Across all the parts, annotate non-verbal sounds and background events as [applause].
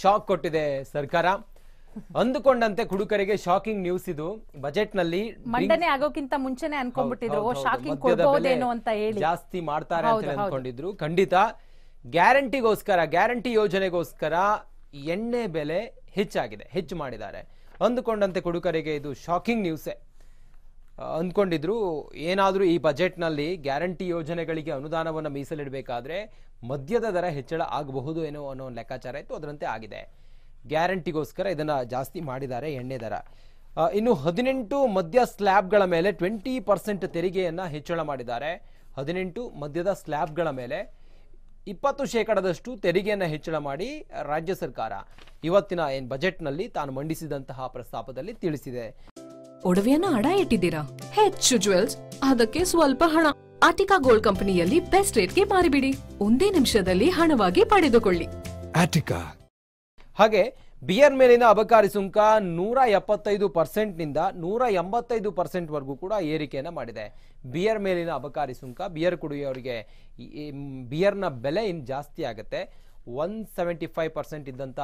shock ಕೊಟ್ಟಿದೆ ಸರ್ಕಾರ ಅಂದುಕೊಂಡಂತೆ ಕುಡುಕರಿಗೆ ಶಾಕಿಂಗ್ ನ್ಯೂಸ್ ಇದು ಬಜೆಟ್ ನಲ್ಲಿ ಮಂಡನೆ ಆಗೋಕ್ಕಿಂತ ಮುಂಚೆನೆ ಅನ್ಕೊಂಡ್ಬಿಟ್ಟಿದ್ರು ಶಾಕಿಂಗ್ ಕೊಡಬಹುದೇನೋ ಅಂತ ಹೇಳಿ ಜಾಸ್ತಿ ಮಾಡ್ತಾರೆ ಅಂತ ಅನ್ಕೊಂಡಿದ್ರು ಖಂಡಿತ ಗ್ಯಾರಂಟಿಗೋಸ್ಕರ ಗ್ಯಾರಂಟಿ ಯೋಜನೆಗೋಸ್ಕರ ಎಣ್ಣೆ ಬೆಲೆ ಹೆಚ್ಚಾಗಿದೆ ಹೆಚ್ಚು ಮಾಡಿದ್ದಾರೆ ಅಂದುಕೊಂಡಂತೆ ಕುಡುಕರಿಗೆ ಇದು ಶಾಕಿಂಗ್ ನ್ಯೂಸೇ ಅಂದ್ಕೊಂಡಿದ್ರು ಏನಾದರೂ ಈ ಬಜೆಟ್ನಲ್ಲಿ ಗ್ಯಾರಂಟಿ ಯೋಜನೆಗಳಿಗೆ ಅನುದಾನವನ್ನು ಮೀಸಲಿಡಬೇಕಾದ್ರೆ ಮದ್ಯದ ದರ ಹೆಚ್ಚಳ ಆಗಬಹುದು ಏನೋ ಅನ್ನೋ ಒಂದು ಲೆಕ್ಕಾಚಾರ ಇತ್ತು ಅದರಂತೆ ಆಗಿದೆ ಗ್ಯಾರಂಟಿಗೋಸ್ಕರ ಇದನ್ನು ಜಾಸ್ತಿ ಮಾಡಿದ್ದಾರೆ ಎಣ್ಣೆ ದರ ಇನ್ನು ಹದಿನೆಂಟು ಮದ್ಯ ಸ್ಲ್ಯಾಬ್ಗಳ ಮೇಲೆ ಟ್ವೆಂಟಿ ಪರ್ಸೆಂಟ್ ತೆರಿಗೆಯನ್ನು ಹೆಚ್ಚಳ ಮಾಡಿದ್ದಾರೆ ಹದಿನೆಂಟು ಮದ್ಯದ ಸ್ಲ್ಯಾಬ್ಗಳ ಮೇಲೆ ಇಪ್ಪತ್ತು ಶೇಕಡದಷ್ಟು ತೆರಿಗೆಯನ್ನು ಹೆಚ್ಚಳ ಮಾಡಿ ರಾಜ್ಯ ಸರ್ಕಾರ ಇವತ್ತಿನ ಏನು ಬಜೆಟ್ನಲ್ಲಿ ತಾನು ಮಂಡಿಸಿದಂತಹ ಪ್ರಸ್ತಾಪದಲ್ಲಿ ತಿಳಿಸಿದೆ ಒಡವೆಯನ್ನ ಅಡ ಇಟ್ಟಿದ್ದೀರಾ ಹೆಚ್ಚು ಜುವೆಲ್ಸ್ ಅದಕ್ಕೆ ಸ್ವಲ್ಪ ಹಣ ಆಟಿಕಾ ಗೋಲ್ಡ್ ಕಂಪನಿಯಲ್ಲಿ ಬೆಸ್ಟ್ ರೇಟ್ಗೆ ಮಾರಿಬಿಡಿ ಒಂದೇ ನಿಮಿಷದಲ್ಲಿ ಹಣವಾಗಿ ಪಡೆದುಕೊಳ್ಳಿ ಆಟಿಕಾ ಹಾಗೆ ಬಿಯರ್ ಮೇಲಿನ ಅಬಕಾರಿ ಸುಂಕ ನೂರ ಎಪ್ಪತ್ತೈದು ಪರ್ಸೆಂಟ್ನಿಂದ ನೂರ ಎಂಬತ್ತೈದು ಪರ್ಸೆಂಟ್ವರೆಗೂ ಕೂಡ ಏರಿಕೆಯನ್ನು ಮಾಡಿದೆ ಬಿಯರ್ ಮೇಲಿನ ಅಬಕಾರಿ ಸುಂಕ ಬಿಯರ್ ಕುಡಿಯೋರಿಗೆ ಬಿಯರ್ನ ಬೆಲೆ ಇನ್ನು ಜಾಸ್ತಿ ಆಗುತ್ತೆ ಒನ್ ಸೆವೆಂಟಿ ಫೈವ್ ಪರ್ಸೆಂಟ್ ಇದ್ದಂಥ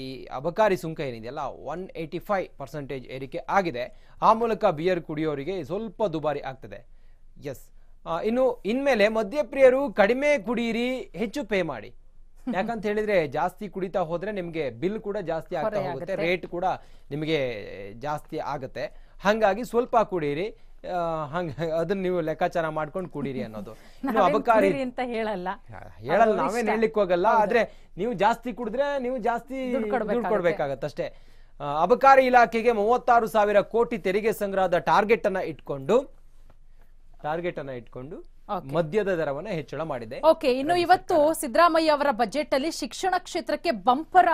ಈ ಅಬಕಾರಿ ಸುಂಕ ಏನಿದೆಯಲ್ಲ ಒನ್ ಏಯ್ಟಿ ಫೈವ್ ಪರ್ಸೆಂಟೇಜ್ ಏರಿಕೆ ಆಗಿದೆ ಆ ಮೂಲಕ ಬಿಯರ್ ಕುಡಿಯೋರಿಗೆ ಸ್ವಲ್ಪ ದುಬಾರಿ ಆಗ್ತದೆ ಎಸ್ ಇನ್ನು ಇನ್ಮೇಲೆ ಮದ್ಯಪ್ರಿಯರು ಕಡಿಮೆ ಕುಡಿಯಿರಿ ಹೆಚ್ಚು ಪೇ ಮಾಡಿ ಯಾಕಂತ ಹೇಳಿದ್ರೆ ಜಾಸ್ತಿ ಕುಡಿತಾ ಹೋದ್ರೆ ನಿಮಗೆ ಬಿಲ್ ಕೂಡ ಜಾಸ್ತಿ ಆಗ್ತಾ ಹೋಗುತ್ತೆ ರೇಟ್ ಕೂಡ ನಿಮಗೆ ಜಾಸ್ತಿ ಆಗುತ್ತೆ ಹಾಗಾಗಿ ಸ್ವಲ್ಪ ಕುಡಿಯಿರಿ ಹಂಗ ಅದನ್ನ ನೀವು ಲೆಕ್ಕಾಚಾರ ಮಾಡ್ಕೊಂಡು ಕೂಡಿರಿ ಅನ್ನೋದು [laughs] ಅಬಕಾರಿ ಅಂತ ಹೇಳಲ್ಲ ಹೇಳಲ್ಲ ನಾವೇ ಹೇಳಲಿಕ್ಕೆ ಹೋಗಲ್ಲ ಆದ್ರೆ ನೀವು ಜಾಸ್ತಿ ಕುಡಿದ್ರೆ ನೀವು ಜಾಸ್ತಿ ದುಡ್ಡು ಕೊಡ್ಬೇಕಾಗತ್ತಷ್ಟೇ ಅಬಕಾರಿ ಇಲಾಖೆಗೆ ಮೂವತ್ತಾರು ಸಾವಿರ ಕೋಟಿ ತೆರಿಗೆ ಸಂಗ್ರಹದ ಟಾರ್ಗೆಟ್ ಅನ್ನ ಇಟ್ಕೊಂಡು ಟಾರ್ಗೆಟ್ ಅನ್ನ ಇಟ್ಕೊಂಡು ಮದ್ಯದ ದರವನ್ನ ಹೆಚ್ಚಳ ಮಾಡಿದೆ ಓಕೆ ಇನ್ನು ಇವತ್ತು ಸಿದ್ದರಾಮಯ್ಯ ಅವರ ಬಜೆಟ್ ಅಲ್ಲಿ ಶಿಕ್ಷಣ ಕ್ಷೇತ್ರಕ್ಕೆ ಬಂಪರ್